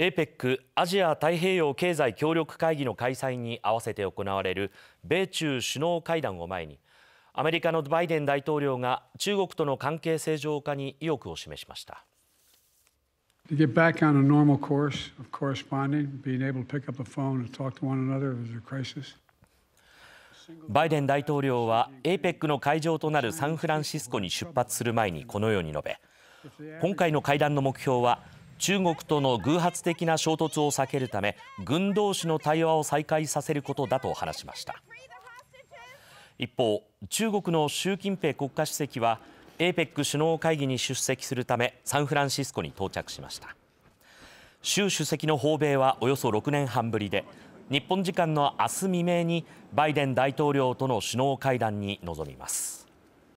APEC= アジア太平洋経済協力会議の開催に合わせて行われる米中首脳会談を前にアメリカのバイデン大統領が中国との関係正常化に意欲を示しました。バイデン大統領は APEC の会場となるサンフランシスコに出発する前にこのように述べ今回の会談の目標は中国との偶発的な衝突を避けるため軍同士の対話を再開させることだと話しました一方中国の習近平国家主席は APEC 首脳会議に出席するためサンフランシスコに到着しました習主席の訪米はおよそ6年半ぶりで日本時間の明日未明にバイデン大統領との首脳会談に臨みます